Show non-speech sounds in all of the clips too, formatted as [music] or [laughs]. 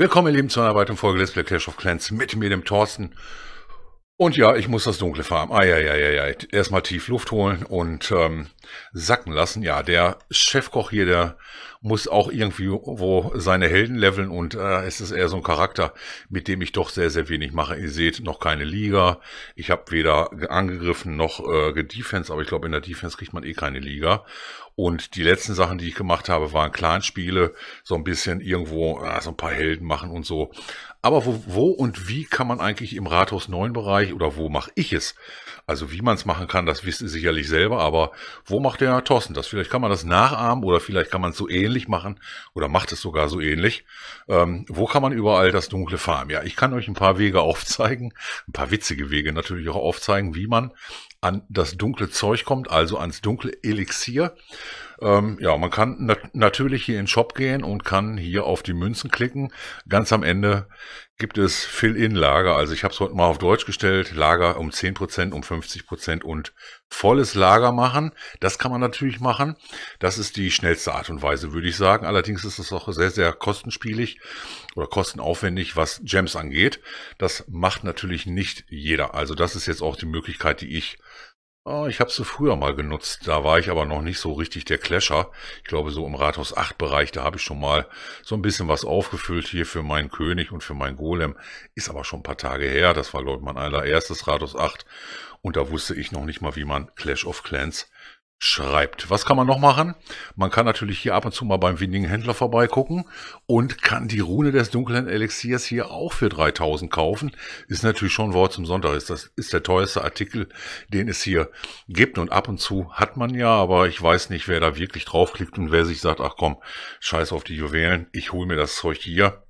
Willkommen, ihr Lieben, zu einer weiteren Folge des Black Clash of Clans mit mir, dem Thorsten. Und ja, ich muss das Dunkle farmen. Ah, ja, ja, ja, ja. Erstmal tief Luft holen und ähm, sacken lassen. Ja, der Chefkoch hier, der muss auch irgendwie wo seine Helden leveln und äh, es ist eher so ein Charakter, mit dem ich doch sehr, sehr wenig mache. Ihr seht, noch keine Liga. Ich habe weder angegriffen noch äh, gedefense, aber ich glaube, in der Defense kriegt man eh keine Liga. Und die letzten Sachen, die ich gemacht habe, waren Clanspiele, so ein bisschen irgendwo ja, so ein paar Helden machen und so. Aber wo, wo und wie kann man eigentlich im Rathaus 9 Bereich oder wo mache ich es? Also wie man es machen kann, das wisst ihr sicherlich selber, aber wo macht der Thorsten das? Vielleicht kann man das nachahmen oder vielleicht kann man es so ähnlich machen oder macht es sogar so ähnlich. Ähm, wo kann man überall das dunkle farmen? Ja, ich kann euch ein paar Wege [laughs] aufzeigen, ein paar witzige Wege natürlich auch aufzeigen, wie man an das dunkle Zeug kommt, also ans dunkle Elixier. Ähm, ja, man kann nat natürlich hier in den Shop gehen und kann hier auf die Münzen klicken. Ganz am Ende gibt es Fill-in-Lager. Also ich habe es heute mal auf Deutsch gestellt. Lager um 10%, um 50% und volles Lager machen. Das kann man natürlich machen. Das ist die schnellste Art und Weise, würde ich sagen. Allerdings ist es auch sehr, sehr kostenspielig oder kostenaufwendig, was Gems angeht. Das macht natürlich nicht jeder. Also das ist jetzt auch die Möglichkeit, die ich Ah, ich habe sie früher mal genutzt, da war ich aber noch nicht so richtig der Clasher. Ich glaube, so im Rathaus 8 Bereich, da habe ich schon mal so ein bisschen was aufgefüllt hier für meinen König und für meinen Golem. Ist aber schon ein paar Tage her, das war glaube ich mein allererstes Rathaus 8 und da wusste ich noch nicht mal, wie man Clash of Clans schreibt. Was kann man noch machen? Man kann natürlich hier ab und zu mal beim windigen Händler vorbeigucken und kann die Rune des dunklen Elixiers hier auch für 3000 kaufen. Ist natürlich schon ein Wort zum Sonntag. das ist der teuerste Artikel, den es hier gibt und ab und zu hat man ja, aber ich weiß nicht, wer da wirklich draufklickt und wer sich sagt, ach komm, scheiß auf die Juwelen, ich hole mir das Zeug hier.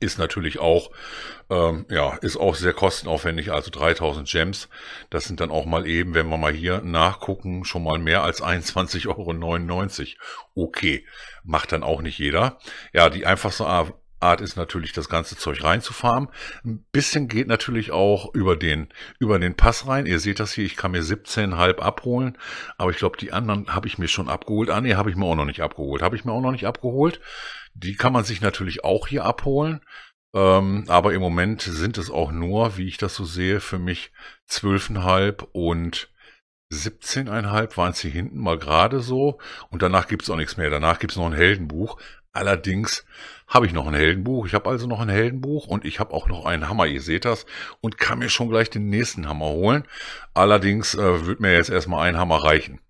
Ist natürlich auch, ähm, ja, ist auch sehr kostenaufwendig, also 3000 Gems. Das sind dann auch mal eben, wenn wir mal hier nachgucken, schon mal mehr als 21,99 Euro. Okay, macht dann auch nicht jeder. Ja, die einfachste Art ist natürlich, das ganze Zeug reinzufarmen. Ein bisschen geht natürlich auch über den, über den Pass rein. Ihr seht das hier, ich kann mir 17,5 abholen, aber ich glaube, die anderen habe ich mir schon abgeholt. Ah, nee, habe ich mir auch noch nicht abgeholt. Habe ich mir auch noch nicht abgeholt. Die kann man sich natürlich auch hier abholen. Ähm, aber im Moment sind es auch nur, wie ich das so sehe, für mich 12,5 und 17,5 waren es hier hinten mal gerade so. Und danach gibt es auch nichts mehr. Danach gibt es noch ein Heldenbuch. Allerdings habe ich noch ein Heldenbuch. Ich habe also noch ein Heldenbuch und ich habe auch noch einen Hammer, ihr seht das, und kann mir schon gleich den nächsten Hammer holen. Allerdings äh, wird mir jetzt erstmal ein Hammer reichen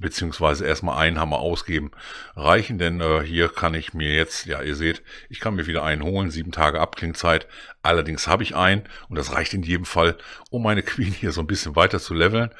beziehungsweise erstmal einen Hammer ausgeben reichen, denn äh, hier kann ich mir jetzt, ja ihr seht, ich kann mir wieder einen holen, sieben Tage Abklingzeit, allerdings habe ich einen und das reicht in jedem Fall, um meine Queen hier so ein bisschen weiter zu leveln.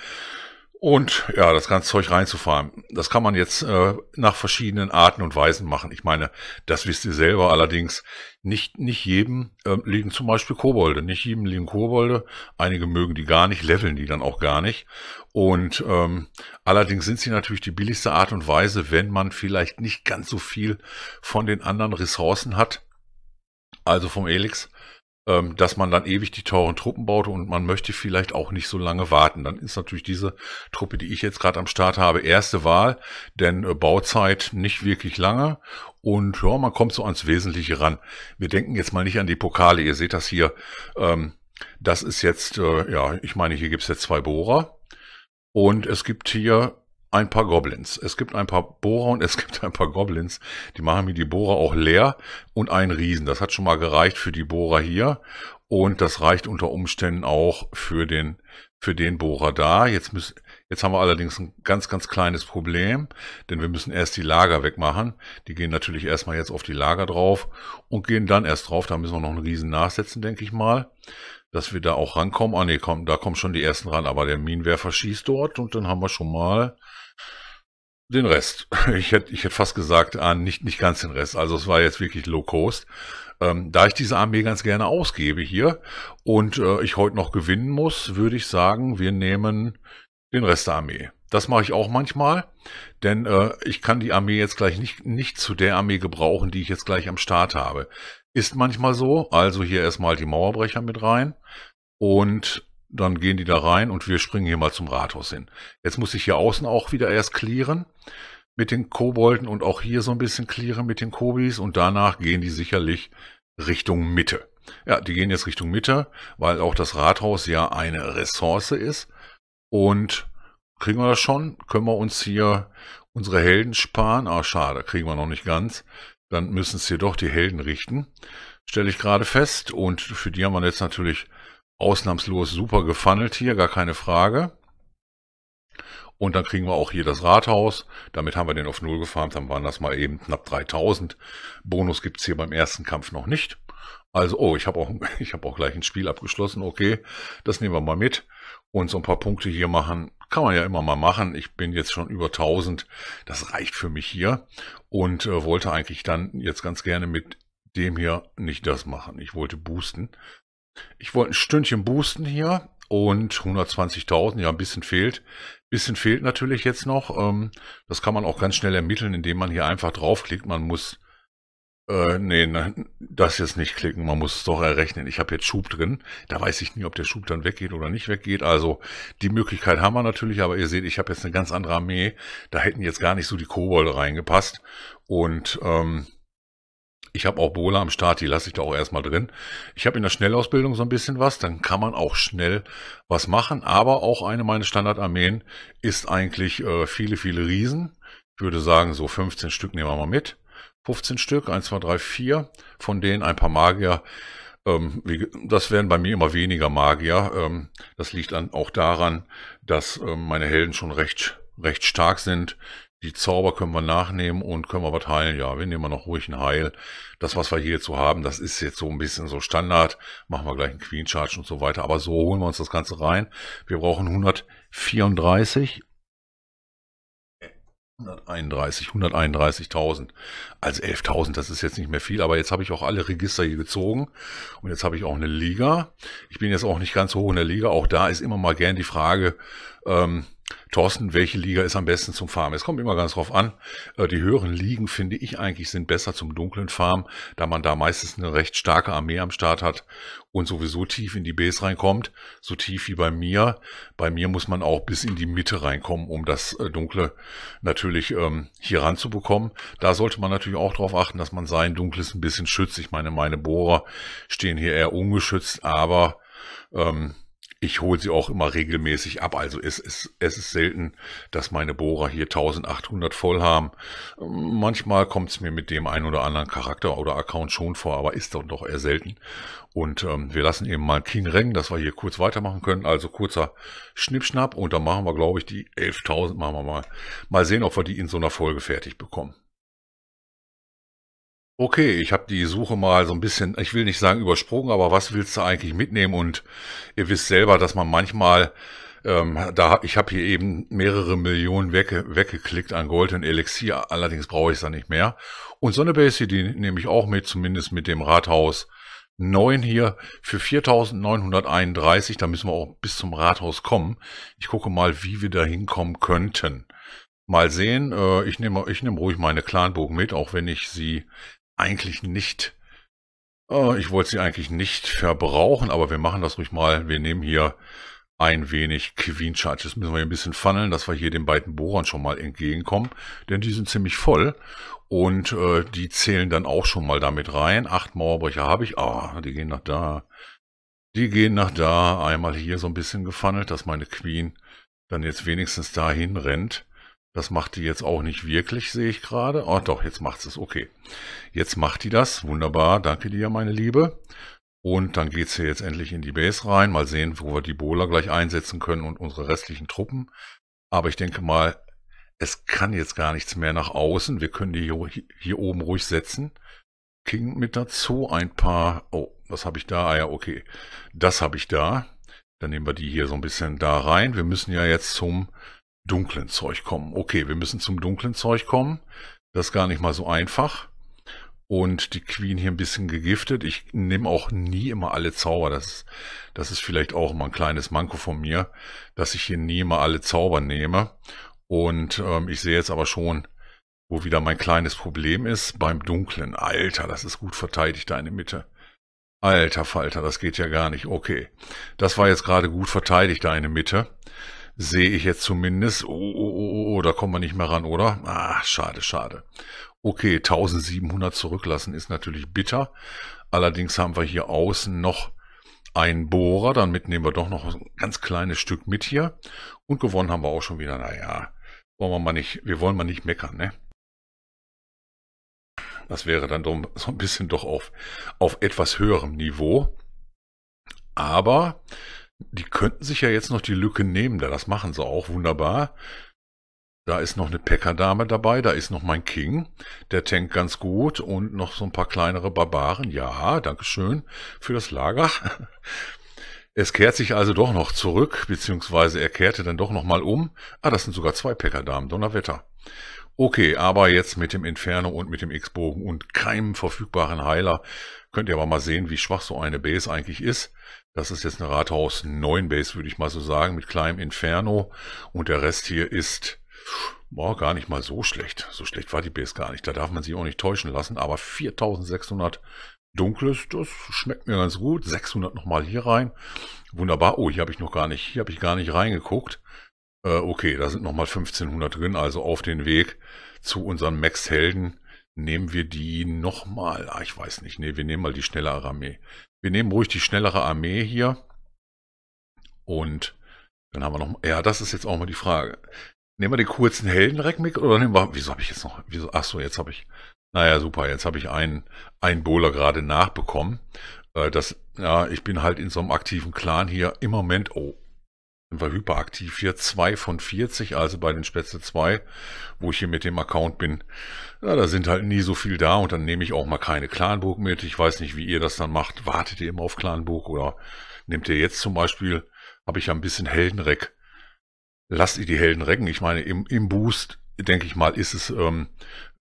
Und ja, das ganze Zeug reinzufahren. Das kann man jetzt äh, nach verschiedenen Arten und Weisen machen. Ich meine, das wisst ihr selber allerdings. Nicht, nicht jedem äh, liegen zum Beispiel Kobolde. Nicht jedem liegen Kobolde. Einige mögen die gar nicht, leveln die dann auch gar nicht. Und ähm, allerdings sind sie natürlich die billigste Art und Weise, wenn man vielleicht nicht ganz so viel von den anderen Ressourcen hat. Also vom Elix ähm, dass man dann ewig die teuren Truppen baute und man möchte vielleicht auch nicht so lange warten. Dann ist natürlich diese Truppe, die ich jetzt gerade am Start habe, erste Wahl, denn äh, Bauzeit nicht wirklich lange und ja, man kommt so ans Wesentliche ran. Wir denken jetzt mal nicht an die Pokale, ihr seht das hier. Ähm, das ist jetzt, äh, ja, ich meine, hier gibt es jetzt zwei Bohrer. Und es gibt hier ein paar Goblins. Es gibt ein paar Bohrer und es [laughs] gibt ein paar Goblins. Die machen mir die Bohrer auch leer und einen Riesen. Das hat schon mal gereicht für die Bohrer hier. Und das reicht unter Umständen auch für den, für den Bohrer da. Jetzt müssen, jetzt haben wir allerdings ein ganz, ganz kleines Problem, denn wir müssen erst die Lager wegmachen. Die gehen natürlich erstmal jetzt auf die Lager drauf und gehen dann erst drauf. Da müssen wir noch einen Riesen nachsetzen, denke ich mal dass wir da auch rankommen. Ah, nee, komm, da kommen schon die ersten ran, aber der Minenwerfer schießt dort und dann haben wir schon mal den Rest. [laughs] Ich hätte, ich hätte fast gesagt, ah, nicht, nicht ganz den Rest. Also es war jetzt wirklich Low Cost. Ähm, da ich diese Armee ganz gerne ausgebe hier und äh, ich heute noch gewinnen muss, würde ich sagen, wir nehmen den Rest der Armee. Das mache ich auch manchmal, denn äh, ich kann die Armee jetzt gleich nicht, nicht zu der Armee gebrauchen, die ich jetzt gleich am Start habe. Ist manchmal so. Also hier erstmal die Mauerbrecher mit rein. Und dann gehen die da rein und wir springen hier mal zum Rathaus hin. Jetzt muss ich hier außen auch wieder erst clearen mit den Kobolden und auch hier so ein bisschen clearen mit den Kobis und danach gehen die sicherlich Richtung Mitte. Ja, die gehen jetzt Richtung Mitte, weil auch das Rathaus ja eine Ressource ist und kriegen wir das schon? Können wir uns hier unsere Helden sparen? Ah, schade, kriegen wir noch nicht ganz dann müssen es jedoch die Helden richten, stelle ich gerade fest. Und für die haben wir jetzt natürlich ausnahmslos super gefunnelt hier, gar keine Frage. Und dann kriegen wir auch hier das Rathaus. Damit haben wir den auf Null gefarmt. Dann waren das mal eben knapp 3000. Bonus gibt's hier beim ersten Kampf noch nicht. Also, oh, ich habe auch, [laughs] ich hab auch gleich ein Spiel abgeschlossen. Okay, das nehmen wir mal mit und so ein paar Punkte hier machen. Kann man ja immer mal machen. Ich bin jetzt schon über 1000. Das reicht für mich hier. Und äh, wollte eigentlich dann jetzt ganz gerne mit dem hier nicht das machen. Ich wollte boosten. Ich wollte ein Stündchen boosten hier und 120.000, ja, ein bisschen fehlt. Bisschen fehlt natürlich jetzt noch. Ähm, das kann man auch ganz schnell ermitteln, indem man hier einfach draufklickt. Man muss äh, nee, nein, das jetzt nicht klicken, man muss es doch errechnen. Ich habe jetzt Schub drin, da weiß ich nie, ob der Schub dann weggeht oder nicht weggeht. Also die Möglichkeit haben wir natürlich, aber ihr seht, ich habe jetzt eine ganz andere Armee. Da hätten jetzt gar nicht so die Kobolde reingepasst. Und ähm, ich habe auch Bola am Start, die lasse ich da auch erstmal drin. Ich habe in der Schnellausbildung so ein bisschen was, dann kann man auch schnell was machen. Aber auch eine meiner Standardarmeen ist eigentlich äh, viele, viele Riesen. Ich würde sagen, so 15 Stück nehmen wir mal mit. 15 Stück, 1, 2, 3, 4, von denen ein paar Magier. Ähm, wie, das werden bei mir immer weniger Magier. Ähm, das liegt dann auch daran, dass ähm, meine Helden schon recht, recht stark sind. Die Zauber können wir nachnehmen und können wir was heilen. Ja, wir nehmen noch ruhig ein Heil. Das, was wir hierzu haben, das ist jetzt so ein bisschen so Standard. Machen wir gleich einen Queen Charge und so weiter. Aber so holen wir uns das Ganze rein. Wir brauchen 134 131, 131.000. Also 11.000, das ist jetzt nicht mehr viel, aber jetzt habe ich auch alle Register hier gezogen und jetzt habe ich auch eine Liga. Ich bin jetzt auch nicht ganz so hoch in der Liga. Auch da ist immer mal gern die Frage, ähm, Thorsten, welche Liga ist am besten zum Farmen? Es kommt immer ganz drauf an. Äh, die höheren Ligen, finde ich eigentlich, sind besser zum dunklen Farmen, da man da meistens eine recht starke Armee am Start hat und sowieso tief in die Base reinkommt. So tief wie bei mir. Bei mir muss man auch bis in die Mitte reinkommen, um das äh, Dunkle natürlich ähm, hier ranzubekommen. Da sollte man natürlich auch darauf achten, dass man sein Dunkles ein bisschen schützt. Ich meine, meine Bohrer stehen hier eher ungeschützt, aber... Ähm, ich hole sie auch immer regelmäßig ab. Also es ist, es ist selten, dass meine Bohrer hier 1800 voll haben. Manchmal kommt es mir mit dem einen oder anderen Charakter oder Account schon vor, aber ist dann doch eher selten. Und ähm, wir lassen eben mal Keen Reng, dass wir hier kurz weitermachen können. Also kurzer Schnippschnapp und dann machen wir, glaube ich, die 11.000 machen wir mal. Mal sehen, ob wir die in so einer Folge fertig bekommen. Okay, ich habe die Suche mal so ein bisschen, ich will nicht sagen übersprungen, aber was willst du eigentlich mitnehmen? Und ihr wisst selber, dass man manchmal, ähm, da ich habe hier eben mehrere Millionen wegge, weggeklickt an Gold und Elixier, allerdings brauche ich es dann nicht mehr. Und so eine Base, hier, die nehme ich auch mit, zumindest mit dem Rathaus 9 hier für 4.931. Da müssen wir auch bis zum Rathaus kommen. Ich gucke mal, wie wir da hinkommen könnten. Mal sehen, äh, ich nehme ich nehme ruhig meine Clanbogen mit, auch wenn ich sie eigentlich nicht, äh, ich wollte sie eigentlich nicht verbrauchen, aber wir machen das ruhig mal. Wir nehmen hier ein wenig Queen Charge. Das müssen wir ein bisschen funneln, dass wir hier den beiden Bohrern schon mal entgegenkommen, denn die sind ziemlich voll und äh, die zählen dann auch schon mal damit rein. Acht Mauerbrecher habe ich. Ah, die gehen nach da. Die gehen nach da. Einmal hier so ein bisschen gefunnelt, dass meine Queen dann jetzt wenigstens dahin rennt. Das macht die jetzt auch nicht wirklich, sehe ich gerade. Oh doch, jetzt macht es. Okay. Jetzt macht die das. Wunderbar. Danke dir, meine Liebe. Und dann geht's hier jetzt endlich in die Base rein. Mal sehen, wo wir die Bowler gleich einsetzen können und unsere restlichen Truppen. Aber ich denke mal, es kann jetzt gar nichts mehr nach außen. Wir können die hier, hier oben ruhig setzen. King mit dazu. Ein paar... Oh, was habe ich da? Ah ja, okay. Das habe ich da. Dann nehmen wir die hier so ein bisschen da rein. Wir müssen ja jetzt zum dunklen Zeug kommen. Okay, wir müssen zum dunklen Zeug kommen. Das ist gar nicht mal so einfach. Und die Queen hier ein bisschen gegiftet. Ich nehme auch nie immer alle Zauber. Das, das ist vielleicht auch mal ein kleines Manko von mir, dass ich hier nie immer alle Zauber nehme. Und ähm, ich sehe jetzt aber schon, wo wieder mein kleines Problem ist, beim Dunklen. Alter, das ist gut verteidigt deine Mitte. Alter Falter, das geht ja gar nicht. Okay, das war jetzt gerade gut verteidigt deine Mitte. Sehe ich jetzt zumindest. Oh, oh, oh, oh, oh, da kommen wir nicht mehr ran, oder? Ah, schade, schade. Okay, 1700 zurücklassen ist natürlich bitter. Allerdings haben wir hier außen noch einen Bohrer. Damit nehmen wir doch noch ein ganz kleines Stück mit hier. Und gewonnen haben wir auch schon wieder. Naja, wollen wir mal nicht, wir wollen mal nicht meckern, ne? Das wäre dann so ein bisschen doch auf, auf etwas höherem Niveau. Aber die könnten sich ja jetzt noch die Lücke nehmen, da das machen sie auch wunderbar. Da ist noch eine Päckerdame dabei, da ist noch mein King, der tankt ganz gut und noch so ein paar kleinere Barbaren. Ja, danke schön für das Lager. [laughs] Es kehrt sich also doch noch zurück, beziehungsweise er kehrte dann doch nochmal um. Ah, das sind sogar zwei Päckerdamen, Donnerwetter. Okay, aber jetzt mit dem Inferno und mit dem X-Bogen und keinem verfügbaren Heiler könnt ihr aber mal sehen, wie schwach so eine Base eigentlich ist. Das ist jetzt eine Rathaus 9 Base, würde ich mal so sagen, mit kleinem Inferno und der Rest hier ist boah, gar nicht mal so schlecht. So schlecht war die Base gar nicht. Da darf man sich auch nicht täuschen lassen, aber 4600 Dunkles, das schmeckt mir ganz gut. 600 nochmal hier rein. Wunderbar. Oh, hier habe ich noch gar nicht, hier habe ich gar nicht reingeguckt. Äh, okay, da sind nochmal 1500 drin, also auf den Weg zu unseren Max-Helden nehmen wir die nochmal. Ah, ich weiß nicht. Nee, wir nehmen mal die schnellere Armee. Wir nehmen ruhig die schnellere Armee hier. Und dann haben wir noch. Ja, das ist jetzt auch mal die Frage. Nehmen wir den kurzen Heldenreck mit oder nehmen wir. Wieso habe ich jetzt noch. Wieso, ach so, jetzt habe ich. Naja, super. Jetzt habe ich einen, einen Bowler gerade nachbekommen. Äh, das, ja, ich bin halt in so einem aktiven Clan hier im Moment. Oh, und war hyperaktiv hier. 2 von 40, also bei den Spätzle 2, wo ich hier mit dem Account bin. Ja, da sind halt nie so viel da und dann nehme ich auch mal keine Clanburg mit. Ich weiß nicht, wie ihr das dann macht. Wartet ihr immer auf Clanburg oder nehmt ihr jetzt zum Beispiel, habe ich ja ein bisschen Heldenreck. Lasst ihr die Helden recken. Ich meine, im, im Boost, denke ich mal, ist es, ähm,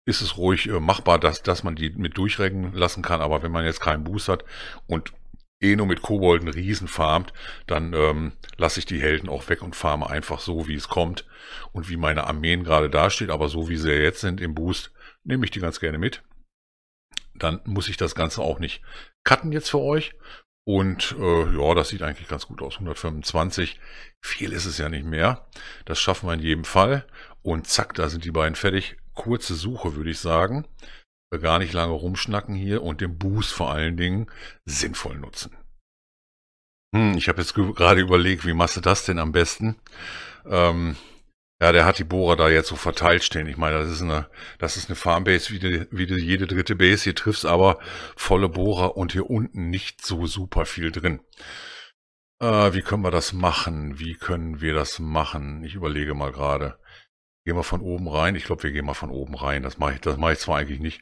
ist es ruhig äh, machbar, dass, dass man die mit durchrecken lassen kann. Aber wenn man jetzt keinen Boost hat und eh nur mit Kobolden Riesen farmt, dann ähm, lasse ich die Helden auch weg und farme einfach so, wie es kommt und wie meine Armeen gerade dasteht. Aber so wie sie jetzt sind im Boost, nehme ich die ganz gerne mit. Dann muss ich das Ganze auch nicht cutten jetzt für euch. Und äh, ja, das sieht eigentlich ganz gut aus. 125. Viel ist es ja nicht mehr. Das schaffen wir in jedem Fall. Und zack, da sind die beiden fertig. Kurze Suche, würde ich sagen gar nicht lange rumschnacken hier und den Boost vor allen Dingen sinnvoll nutzen. Hm, ich habe jetzt gerade überlegt, wie machst du das denn am besten? Ähm, ja, der hat die Bohrer da jetzt so verteilt stehen. Ich meine, das ist eine, das ist eine Farmbase wie, die, wie die, jede dritte Base. Hier triffst aber volle Bohrer und hier unten nicht so super viel drin. Äh, wie können wir das machen? Wie können wir das machen? Ich überlege mal gerade. Gehen wir von oben rein. Ich glaube, wir gehen mal von oben rein. Das mache ich, das mache ich zwar eigentlich nicht,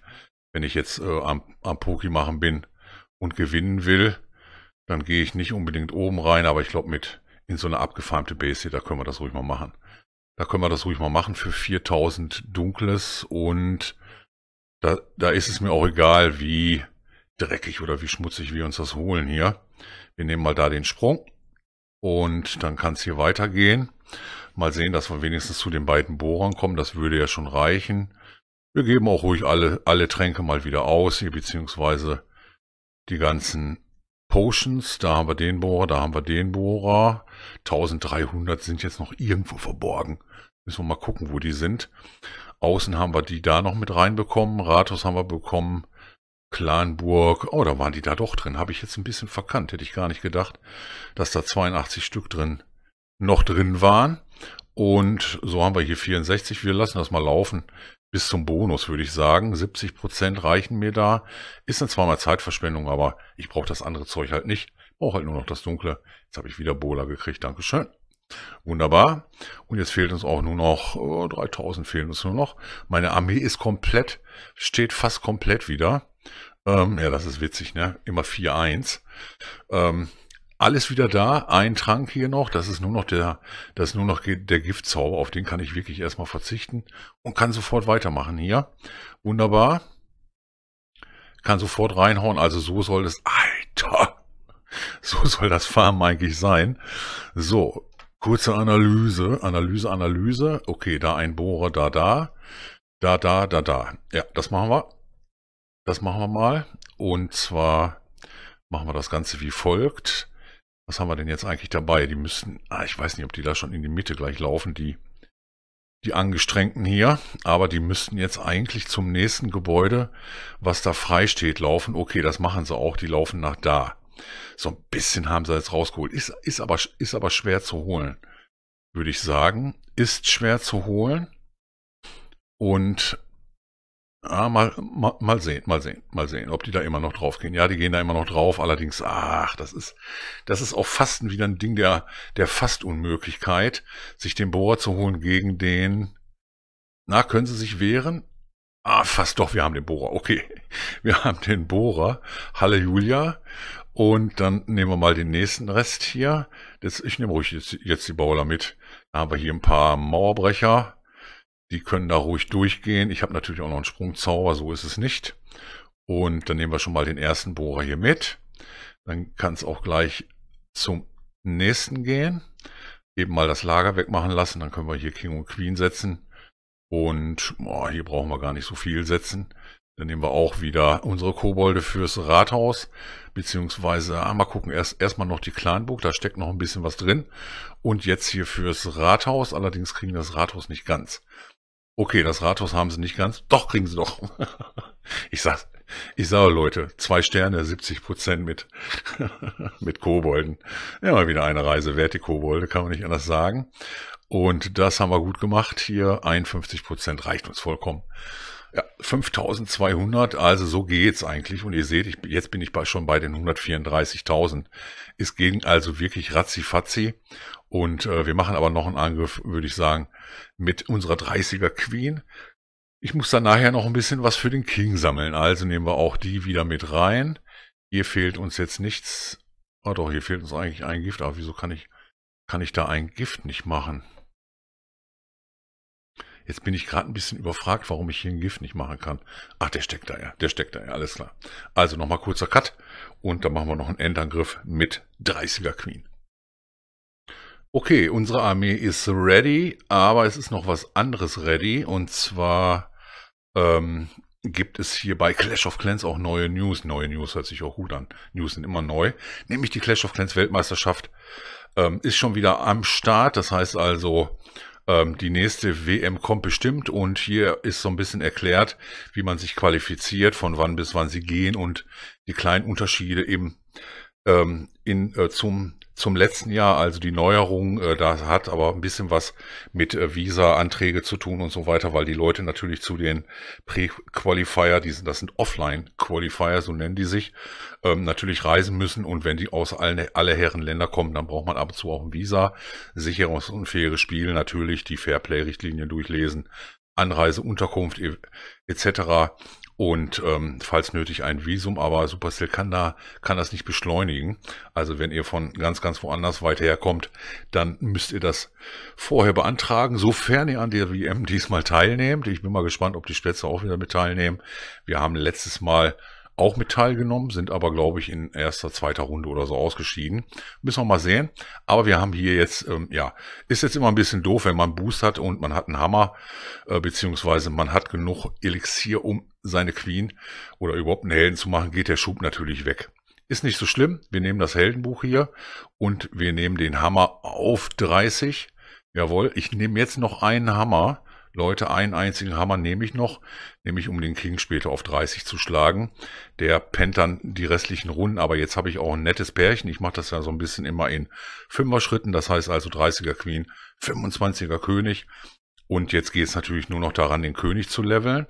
wenn ich jetzt äh, am, am Poki machen bin und gewinnen will, dann gehe ich nicht unbedingt oben rein, aber ich glaube mit in so eine abgefarmte Base, hier, da können wir das ruhig mal machen. Da können wir das ruhig mal machen für 4000 Dunkles und da, da ist es mir auch egal, wie dreckig oder wie schmutzig wir uns das holen hier. Wir nehmen mal da den Sprung und dann kann es hier weitergehen. Mal sehen, dass wir wenigstens zu den beiden Bohrern kommen. Das würde ja schon reichen. Wir geben auch ruhig alle, alle Tränke mal wieder aus, hier beziehungsweise die ganzen Potions. Da haben wir den Bohrer, da haben wir den Bohrer. 1300 sind jetzt noch irgendwo verborgen. Müssen wir mal gucken, wo die sind. Außen haben wir die da noch mit reinbekommen. Rathaus haben wir bekommen. Clanburg. Oh, da waren die da doch drin. Habe ich jetzt ein bisschen verkannt. Hätte ich gar nicht gedacht, dass da 82 Stück drin noch drin waren. Und so haben wir hier 64. Wir lassen das mal laufen bis zum Bonus, würde ich sagen. 70 Prozent reichen mir da. Ist dann zweimal Zeitverschwendung, aber ich brauche das andere Zeug halt nicht. Brauche halt nur noch das Dunkle. Jetzt habe ich wieder Bola gekriegt. Dankeschön. Wunderbar. Und jetzt fehlt uns auch nur noch, oh, 3000 fehlen uns nur noch. Meine Armee ist komplett, steht fast komplett wieder. Ähm, ja, das ist witzig, ne? Immer 4-1. Ähm, alles wieder da. Ein Trank hier noch. Das ist nur noch der, das ist nur noch der Giftzauber. Auf den kann ich wirklich erstmal verzichten und kann sofort weitermachen hier. Wunderbar. Kann sofort reinhauen. Also so soll das, alter, [laughs] so soll das Farm eigentlich sein. So. Kurze Analyse, Analyse, Analyse. Okay, da ein Bohrer, da, da, da, da, da, da. Ja, das machen wir. Das machen wir mal. Und zwar machen wir das Ganze wie folgt. Was haben wir denn jetzt eigentlich dabei? Die müssten, ah, ich weiß nicht, ob die da schon in die Mitte gleich laufen, die, die Angestrengten hier. Aber die müssten jetzt eigentlich zum nächsten Gebäude, was da frei steht, laufen. Okay, das machen sie auch. Die laufen nach da. So ein bisschen haben sie jetzt rausgeholt. Ist, ist, aber, ist aber schwer zu holen, würde ich sagen. Ist schwer zu holen. Und Ah, mal, mal, mal, sehen, mal sehen, mal sehen, ob die da immer noch drauf gehen. Ja, die gehen da immer noch drauf, allerdings, ach, das ist, das ist auch fast wieder ein Ding der, der Fastunmöglichkeit, sich den Bohrer zu holen gegen den, na, können sie sich wehren? Ah, fast doch, wir haben den Bohrer, okay. [laughs] Wir haben den Bohrer, Halle Julia, und dann nehmen wir mal den nächsten Rest hier. Das, ich nehme ruhig jetzt, jetzt die Bauler mit. Da haben wir hier ein paar Mauerbrecher, die können da ruhig durchgehen. Ich habe natürlich auch noch einen Sprungzauber, so ist es nicht. Und dann nehmen wir schon mal den ersten Bohrer hier mit. Dann kann es auch gleich zum nächsten gehen. Eben mal das Lager wegmachen lassen. Dann können wir hier King und Queen setzen. Und oh, hier brauchen wir gar nicht so viel setzen. Dann nehmen wir auch wieder unsere Kobolde fürs Rathaus, beziehungsweise ah, mal gucken, erst erstmal noch die Clanburg, da steckt noch ein bisschen was drin. Und jetzt hier fürs Rathaus, allerdings kriegen wir das Rathaus nicht ganz. Okay, das Rathaus haben sie nicht ganz. Doch, kriegen sie doch. [laughs] Ich sag, ich sage Leute, zwei Sterne, 70 Prozent mit, [laughs] mit Kobolden. Ja, mal wieder eine Reise wert, die Kobolde, kann man nicht anders sagen. Und das haben wir gut gemacht hier. 51 Prozent reicht uns vollkommen. Ja, 5200, also so geht's eigentlich. Und ihr seht, ich, jetzt bin ich bei, schon bei den 134.000. Es ging also wirklich ratzifatzi. Und äh, wir machen aber noch einen Angriff, würde ich sagen, mit unserer 30er Queen. Ich muss dann nachher noch ein bisschen was für den King sammeln. Also nehmen wir auch die wieder mit rein. Hier fehlt uns jetzt nichts. Ah doch, hier fehlt uns eigentlich ein Gift. Aber ah, wieso kann ich, kann ich da ein Gift nicht machen? Jetzt bin ich gerade ein bisschen überfragt, warum ich hier ein Gift nicht machen kann. Ach, der steckt da ja, der steckt da ja, alles klar. Also nochmal kurzer Cut und dann machen wir noch einen Endangriff mit 30er Queen. Okay, unsere Armee ist ready, aber es ist noch was anderes ready und zwar ähm, gibt es hier bei Clash of Clans auch neue News. Neue News hört sich auch gut an. News sind immer neu. Nämlich die Clash of Clans Weltmeisterschaft ähm, ist schon wieder am Start. Das heißt also, ähm, die nächste WM kommt bestimmt und hier ist so ein bisschen erklärt, wie man sich qualifiziert, von wann bis wann sie gehen und die kleinen Unterschiede eben ähm, in, äh, zum, zum letzten Jahr, also die Neuerung, äh, da hat aber ein bisschen was mit äh, Visa-Anträge zu tun und so weiter, weil die Leute natürlich zu den Pre-Qualifier, die sind, das sind Offline-Qualifier, so nennen die sich, ähm, natürlich reisen müssen und wenn die aus allen, alle Herren Länder kommen, dann braucht man ab und zu auch ein Visa, sicherungsunfähiges Spiel, natürlich die Fairplay-Richtlinien durchlesen, Anreise, Unterkunft e-, etc. Und ähm, falls nötig ein Visum, aber Supercell kann da kann das nicht beschleunigen. Also wenn ihr von ganz ganz woanders weit herkommt, dann müsst ihr das vorher beantragen, sofern ihr an der WM diesmal teilnehmt. Ich bin mal gespannt, ob die Spätze auch wieder mit teilnehmen. Wir haben letztes Mal auch mit teilgenommen, sind aber, glaube ich, in erster, zweiter Runde oder so ausgeschieden. Müssen wir mal sehen. Aber wir haben hier jetzt, ähm, ja, ist jetzt immer ein bisschen doof, wenn man Boost hat und man hat einen Hammer, äh, beziehungsweise man hat genug Elixier, um seine Queen oder überhaupt einen Helden zu machen, geht der Schub natürlich weg. Ist nicht so schlimm. Wir nehmen das Heldenbuch hier und wir nehmen den Hammer auf 30. Jawohl, ich nehme jetzt noch einen Hammer Leute. Einen einzigen Hammer nehme ich noch, nämlich um den King später auf 30 zu schlagen. Der pennt dann die restlichen Runden, aber jetzt habe ich auch ein nettes Pärchen. Ich mache das ja so ein bisschen immer in Fünfer-Schritten, das heißt also 30er Queen, 25er König. Und jetzt geht es natürlich nur noch daran, den König zu leveln.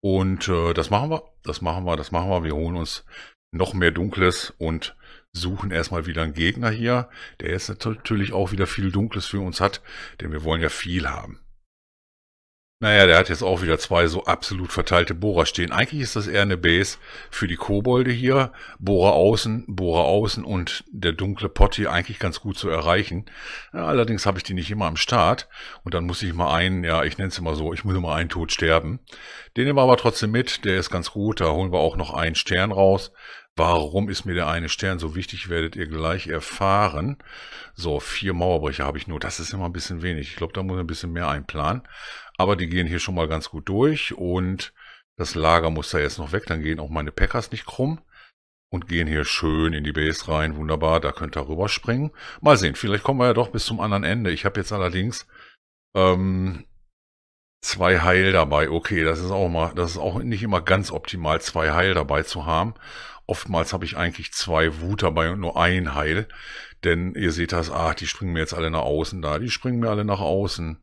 Und äh, das machen wir, das machen wir, das machen wir. Wir holen uns noch mehr Dunkles und suchen erstmal wieder einen Gegner hier, der jetzt natürlich auch wieder viel Dunkles für uns hat, denn wir wollen ja viel haben. Naja, der hat jetzt auch wieder zwei so absolut verteilte Bohrer stehen. Eigentlich ist das eher eine Base für die Kobolde hier. Bohrer außen, Bohrer außen und der dunkle Potti eigentlich ganz gut zu erreichen. Ja, allerdings habe ich die nicht immer am Start. Und dann muss ich mal einen, ja, ich nenne es immer so, ich muss immer einen Tod sterben. Den nehmen wir aber trotzdem mit, der ist ganz gut. Da holen wir auch noch einen Stern raus. Warum ist mir der eine Stern so wichtig, werdet ihr gleich erfahren. So, vier Mauerbrecher habe ich nur. Das ist immer ein bisschen wenig. Ich glaube, da muss ich ein bisschen mehr einplanen. Aber die gehen hier schon mal ganz gut durch und das Lager muss da jetzt noch weg, dann gehen auch meine Packers nicht krumm und gehen hier schön in die Base rein. Wunderbar, da könnt ihr rüberspringen. Mal sehen, vielleicht kommen wir ja doch bis zum anderen Ende. Ich habe jetzt allerdings ähm, zwei Heil dabei. Okay, das ist auch mal, das ist auch nicht immer ganz optimal, zwei Heil dabei zu haben. Oftmals habe ich eigentlich zwei Wut dabei und nur ein Heil. Denn ihr seht das, ach, die springen mir jetzt alle nach außen da, die springen mir alle nach außen.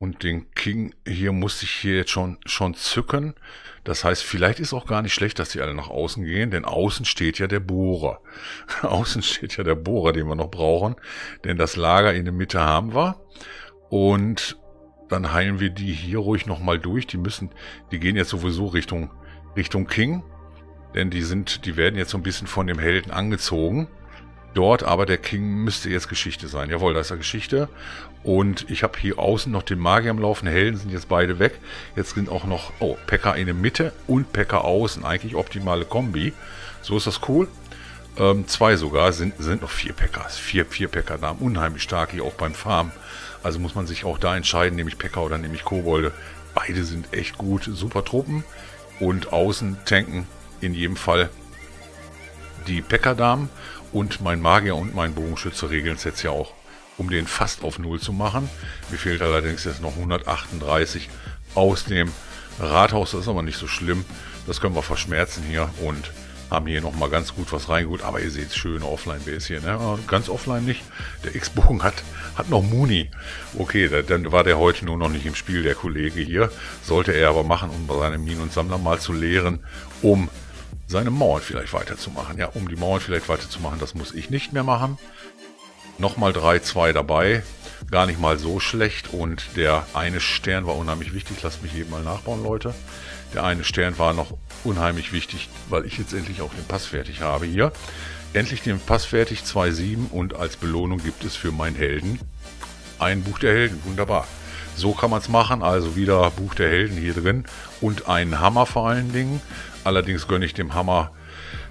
Und den King hier muss ich hier jetzt schon, schon zücken. Das heißt, vielleicht ist auch gar nicht schlecht, dass die alle nach außen gehen, denn außen steht ja der Bohrer. [laughs] außen steht ja der Bohrer, den wir noch brauchen, denn das Lager in der Mitte haben wir. Und dann heilen wir die hier ruhig nochmal durch. Die müssen, die gehen jetzt sowieso Richtung, Richtung King, denn die sind, die werden jetzt so ein bisschen von dem Helden angezogen dort, aber der King müsste jetzt Geschichte sein. Jawohl, da ist er Geschichte. Und ich habe hier außen noch den Magier am Laufen. Helden sind jetzt beide weg. Jetzt sind auch noch oh, Pekka in der Mitte und Pekka außen. Eigentlich optimale Kombi. So ist das cool. Ähm, zwei sogar sind, sind noch vier Pekka. Vier, vier Packer-Namen. Unheimlich stark hier auch beim Farm. Also muss man sich auch da entscheiden, nehme ich Pekka oder nehme ich Kobolde. Beide sind echt gut. Super Truppen. Und außen tanken in jedem Fall die pekka damen und mein Magier und mein Bogenschütze regeln es jetzt ja auch, um den fast auf Null zu machen. Mir fehlt allerdings jetzt noch 138 aus dem Rathaus. Das ist aber nicht so schlimm. Das können wir verschmerzen hier und haben hier nochmal ganz gut was reingeholt. Aber ihr seht, es schön, Offline-Base hier. Ne? Ganz offline nicht. Der X-Bogen hat, hat noch Muni. Okay, dann war der heute nur noch nicht im Spiel, der Kollege hier. Sollte er aber machen, um seine Minen und Sammler mal zu leeren, um seine Mauern vielleicht weiterzumachen. Ja, um die Mauern vielleicht weiterzumachen, das muss ich nicht mehr machen. Nochmal 3-2 dabei. Gar nicht mal so schlecht. Und der eine Stern war unheimlich wichtig. Lasst mich eben mal nachbauen, Leute. Der eine Stern war noch unheimlich wichtig, weil ich jetzt endlich auch den Pass fertig habe hier. Endlich den Pass fertig 2-7 und als Belohnung gibt es für meinen Helden ein Buch der Helden. Wunderbar. So kann man es machen. Also wieder Buch der Helden hier drin und einen Hammer vor allen Dingen. Allerdings gönne ich dem Hammer,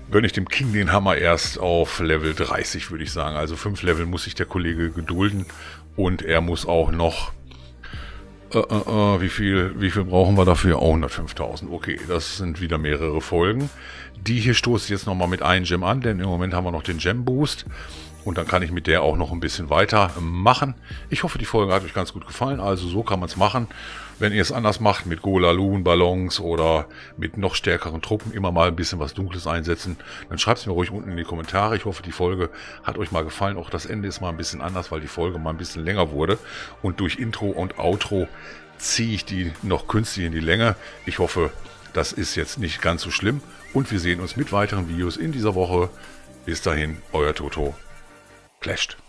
gönne ich dem King den Hammer erst auf Level 30, würde ich sagen. Also fünf Level muss sich der Kollege gedulden und er muss auch noch äh, äh, äh wie viel, wie viel brauchen wir dafür? Oh, 105.000. Okay, das sind wieder mehrere Folgen. Die hier stoße ich jetzt nochmal mit einem Gem an, denn im Moment haben wir noch den Gem Boost. Und dann kann ich mit der auch noch ein bisschen weiter machen. Ich hoffe, die Folge hat euch ganz gut gefallen. Also so kann man es machen wenn ihr es anders macht, mit Golalun-Ballons oder mit noch stärkeren Truppen immer mal ein bisschen was Dunkles einsetzen, dann schreibt es mir ruhig unten in die Kommentare. Ich hoffe, die Folge hat euch mal gefallen. Auch das Ende ist mal ein bisschen anders, weil die Folge mal ein bisschen länger wurde. Und durch Intro und Outro ziehe ich die noch künstlich in die Länge. Ich hoffe, das ist jetzt nicht ganz so schlimm. Und wir sehen uns mit weiteren Videos in dieser Woche. Bis dahin, euer Toto. Clashed.